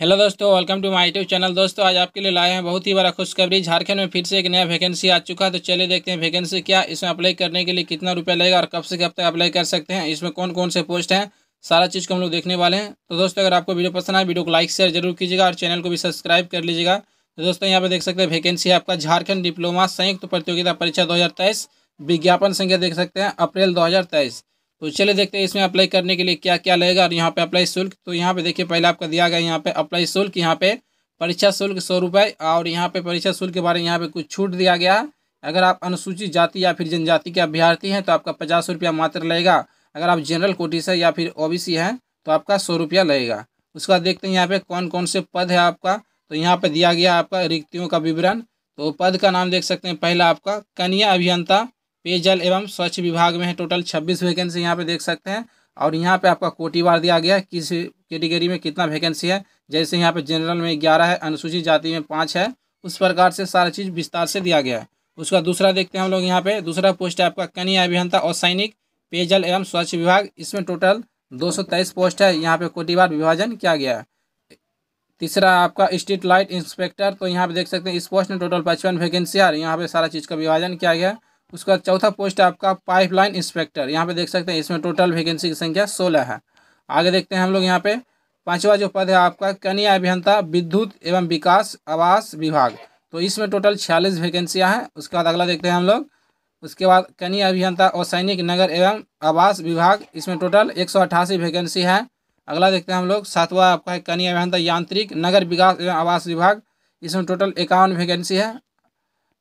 hello दोस्तों welcome to my YouTube channel दोस्तों आज आपके लिए लाए हैं बहुत ही बड़ा खुशखबरी झारखंड में फिर से एक नया वैकेंसी आ चुका है तो चलिए देखते हैं वैकेंसी क्या इसमें अप्लाई करने के लिए कितना रुपया लगेगा और कब से कब तक अप्लाई कर सकते हैं इसमें कौन कौन से पोस्ट हैं सारा चीज़ को हम लोग देखने वाले हैं तो दोस्तों अगर आपको वीडियो पसंद आए वीडियो को लाइक शेयर जरूर कीजिएगा और चैनल को भी सब्सक्राइब कर लीजिएगा तो दोस्तों यहाँ पर देख सकते हैं वैकेंसी आपका झारखंड डिप्लोमा संयुक्त प्रतियोगिता परीक्षा दो विज्ञापन संख्या देख सकते हैं अप्रैल दो तो चलिए देखते हैं इसमें अप्लाई करने के लिए क्या क्या लगेगा और यहाँ पे अप्लाई शुल्क तो यहाँ पे देखिए पहले आपका दिया गया यहाँ पे अप्लाई शुल्क यहाँ पे परीक्षा शुल्क सौ रुपये और यहाँ पे परीक्षा शुल्क के बारे में यहाँ पे कुछ छूट दिया गया अगर आप अनुसूचित जाति या फिर जनजाति के अभ्यर्थी हैं तो आपका पचास रुपया मात्र लगेगा अगर आप जनरल कोटिस से या फिर सी हैं तो आपका सौ रुपया लगेगा उसके बाद देखते हैं यहाँ पे कौन कौन से पद है आपका तो यहाँ पे दिया गया आपका रिक्तियों का विवरण तो पद का नाम देख सकते हैं पहला आपका कन्या अभियंता पेयजल एवं स्वच्छ विभाग में है टोटल छब्बीस वैकेंसी यहाँ पे देख सकते हैं और यहाँ पे आपका कोटिवार दिया गया है किस कैटेगरी में कितना वैकेंसी है जैसे यहाँ पे जनरल में ग्यारह है अनुसूचित जाति में पाँच है उस प्रकार से सारा चीज़ विस्तार से दिया गया है उसका दूसरा देखते हैं हम लोग यहाँ पे दूसरा पोस्ट है आपका कनी अभियंता और सैनिक पेयजल एवं स्वच्छ विभाग इसमें टोटल दो पोस्ट है यहाँ पे कोटिवार विभाजन किया गया है तीसरा आपका स्ट्रीट लाइट इंस्पेक्टर तो यहाँ पे देख सकते हैं इस पोस्ट में टोटल पचपन वैकेंसी है यहाँ पे सारा चीज़ का विभाजन किया गया है उसके बाद चौथा पोस्ट आपका पाइपलाइन इंस्पेक्टर यहाँ पे देख सकते हैं इसमें टोटल वैकेंसी की संख्या सोलह है आगे देखते हैं हम लोग यहाँ पे पांचवा जो पद है आपका कन्या अभियंता विद्युत एवं विकास आवास विभाग तो इसमें टोटल छियालीस वैकेंसियाँ हैं उसके बाद अगला देखते हैं हम लोग उसके बाद कन्या अभियंता और सैनिक नगर एवं आवास विभाग इसमें टोटल एक वैकेंसी है अगला देखते हैं हम लोग सातवा आपका है कन्या अभियंता यांत्रिक नगर विकास एवं आवास विभाग इसमें टोटल इक्यावन वैकेंसी है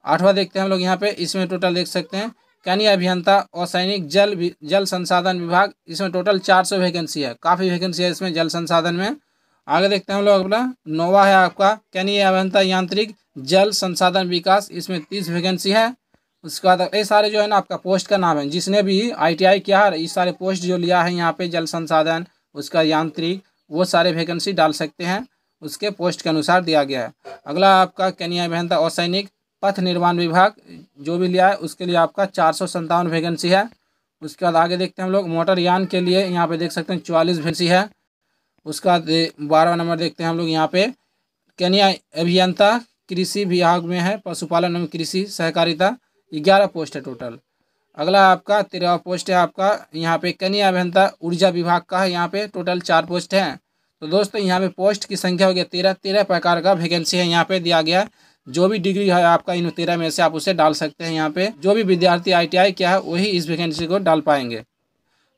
आठवां देखते हैं हम लोग यहाँ पे इसमें टोटल देख सकते हैं कैनी अभियंता और सैनिक जल जल संसाधन विभाग इसमें टोटल चार सौ वैकेंसी है काफ़ी वैकेंसी है इसमें जल संसाधन में आगे देखते हैं हम लोग अपना नोवा है आपका कैनी अभियंता यांत्रिक जल संसाधन विकास इसमें तीस वैकेंसी है उसके बाद ये सारे जो है ना आपका पोस्ट का नाम है जिसने भी आई किया है ये सारे पोस्ट जो लिया है यहाँ पे जल संसाधन उसका यांत्रिक वो सारे वैकेंसी डाल सकते हैं उसके पोस्ट के अनुसार दिया गया है अगला आपका कन्या बहनता सैनिक पथ निर्माण विभाग जो भी लिया है उसके लिए आपका चार सौ संतावन वैकेंसी है उसके बाद आगे देखते हैं हम लोग मोटर यान के लिए यहाँ पे देख सकते हैं चौवालीस वैकेंसी है उसका बारहवा नंबर देखते हैं हम लोग यहाँ पे कन्या अभियंता कृषि विभाग में है पशुपालन एवं कृषि सहकारिता ग्यारह पोस्ट है टोटल अगला आपका तेरहवा पोस्ट है आपका यहाँ पे कन्या अभियंता ऊर्जा विभाग का है यहाँ पे टोटल चार पोस्ट हैं तो दोस्तों यहाँ पे पोस्ट की संख्या हो गया तेरह तेरह प्रकार का वैकेंसी है यहाँ पे दिया गया है जो भी डिग्री है आपका इन तेरह में से आप उसे डाल सकते हैं यहाँ पे जो भी विद्यार्थी आईटीआई क्या है वही इस वैकेंसी को डाल पाएंगे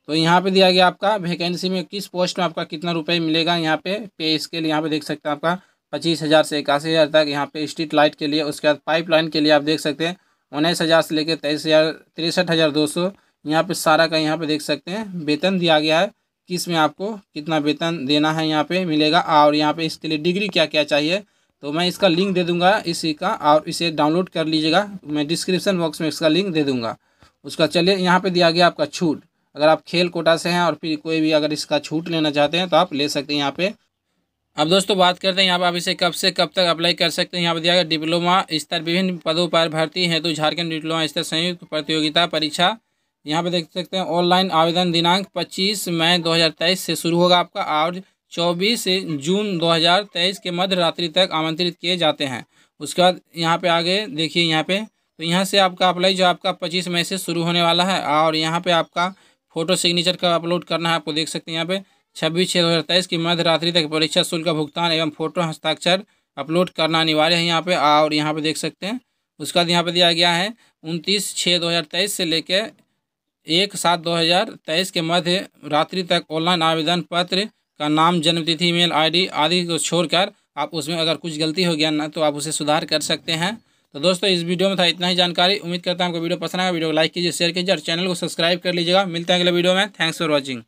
तो यहाँ पे दिया गया आपका वैकेंसी में किस पोस्ट में आपका कितना रुपये मिलेगा यहाँ पे पे स्केल यहाँ पे देख सकते हैं आपका पच्चीस हज़ार से इक्यासी हज़ार तक यहाँ पे स्ट्रीट लाइट के लिए उसके बाद पाइपलाइन के लिए आप देख सकते हैं उन्नीस हज़ार से लेकर तेईस हज़ार तिरसठ हज़ार दो सौ यहाँ पर सारा का यहाँ पे देख सकते हैं वेतन दिया गया है किस में आपको कितना वेतन देना है यहाँ पे मिलेगा और यहाँ पे इसके लिए डिग्री क्या क्या चाहिए तो मैं इसका लिंक दे दूंगा इसी का और इसे डाउनलोड कर लीजिएगा मैं डिस्क्रिप्शन बॉक्स में इसका लिंक दे दूंगा उसका चलिए यहाँ पे दिया गया आपका छूट अगर आप खेल कोटा से हैं और फिर कोई भी अगर इसका छूट लेना चाहते हैं तो आप ले सकते हैं यहाँ पे अब दोस्तों बात करते हैं यहाँ पर आप इसे कब से कब तक अप्लाई कर सकते हैं यहाँ पर दिया गया डिप्लोमा स्तर विभिन्न पदों पर भर्ती है तो झारखंड डिप्लोमा स्तर संयुक्त प्रतियोगिता परीक्षा यहाँ पर देख सकते हैं ऑनलाइन आवेदन दिनांक पच्चीस मई दो से शुरू होगा आपका और चौबीस जून 2023 के मध्य रात्रि तक आमंत्रित किए जाते हैं उसके बाद यहाँ पे आगे देखिए यहाँ पे तो यहाँ से आपका अप्लाई जो आपका पच्चीस मई से शुरू होने वाला है और यहाँ पे आपका फ़ोटो सिग्नेचर का अपलोड करना है आपको देख सकते हैं यहाँ पे छब्बीस छः दो हज़ार तेईस की मध्य रात्रि तक परीक्षा शुल्क का भुगतान एवं फोटो हस्ताक्षर अपलोड करना अनिवार्य है यहाँ पर और यहाँ पर देख सकते हैं उसके बाद यहाँ पर दिया गया है उनतीस छः दो हज़ार तेईस से लेकर एक सात दो हज़ार तेईस के मध्य रात्रि तक ऑनलाइन आवेदन पत्र का नाम जन्मतिथि ईमेल आईडी आदि को छोड़कर आप उसमें अगर कुछ गलती हो गया ना तो आप उसे सुधार कर सकते हैं तो दोस्तों इस वीडियो में था इतना ही जानकारी उम्मीद करता हूँ आपको वीडियो पसंद आएगा वीडियो को लाइक कीजिए शेयर कीजिए और चैनल को सब्सक्राइब कर लीजिएगा मिलते हैं अगले वीडियो में थैंक्स फॉर वॉचिंग